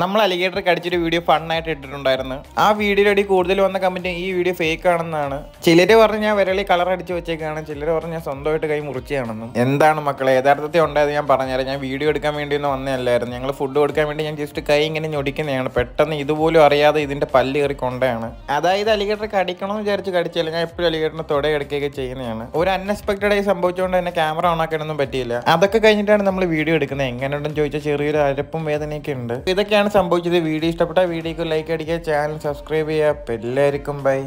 നമ്മൾ alligator കടിച്ചൊരു video ഫണ്ണായിട്ട് ഇട്ടിട്ടുണ്ടായിരുന്നു ആ വീഡിയോയിലടി കൂടുതൽ വന്ന കമ്പനി ഈ വീഡിയോ ഫേക്ക് ആണെന്നാണ് ചിലര് പറഞ്ഞ ഞാൻ വിരളി കളർ അടിച്ച് വെച്ചേക്കാണ് ചിലർ പറഞ്ഞ ഞാൻ സ്വന്തമായിട്ട് കൈ മുറിച്ചാണെന്നും എന്താണ് മക്കളെ യഥാർത്ഥത്തിൽ ഉണ്ടായത് ഞാൻ പറഞ്ഞുതരാം ഞാൻ വീഡിയോ എടുക്കാൻ വേണ്ടി ഒന്നും വന്നതല്ലായിരുന്നു ഞങ്ങൾ ഫുഡ് കൊടുക്കാൻ വേണ്ടി ഞാൻ ജസ്റ്റ് കൈ ഇങ്ങനെ ഞൊടിക്കുന്നതാണ് പെട്ടെന്ന് ഇതുപോലും അറിയാതെ ഇതിന്റെ പല്ല് കയറി കൊണ്ടയാണ് അതായത് അലിഗേറ്റർ കടിക്കണമെന്ന് വിചാരിച്ച് കടിച്ചല്ല ഞാൻ എപ്പോഴും അലിഗേറ്ററിന് തൊടെ എടുക്കുകയൊക്കെ ചെയ്യുന്നതാണ് ഒരു അൺഎക്സ്പെക്ടഡ് ആയി സംഭവിച്ചുകൊണ്ട് തന്നെ ക്യാമറ ഓൺ ആക്കാനൊന്നും പറ്റിയില്ല അതൊക്കെ കഴിഞ്ഞിട്ടാണ് നമ്മൾ വീഡിയോ എടുക്കുന്നത് എങ്ങനെയുണ്ടെന്ന് ചോദിച്ചാൽ ചെറിയൊരു അരപ്പും വേദനയൊക്കെ ഉണ്ട് ഇതൊക്കെ ഇങ്ങനെയാണ് സംഭവിച്ചത് വീഡിയോ ഇഷ്ടപ്പെട്ട വീഡിയോക്ക് ലൈക്ക് അടിക്കുക ചാനൽ സബ്സ്ക്രൈബ് ചെയ്യുക എല്ലാവർക്കും ബൈ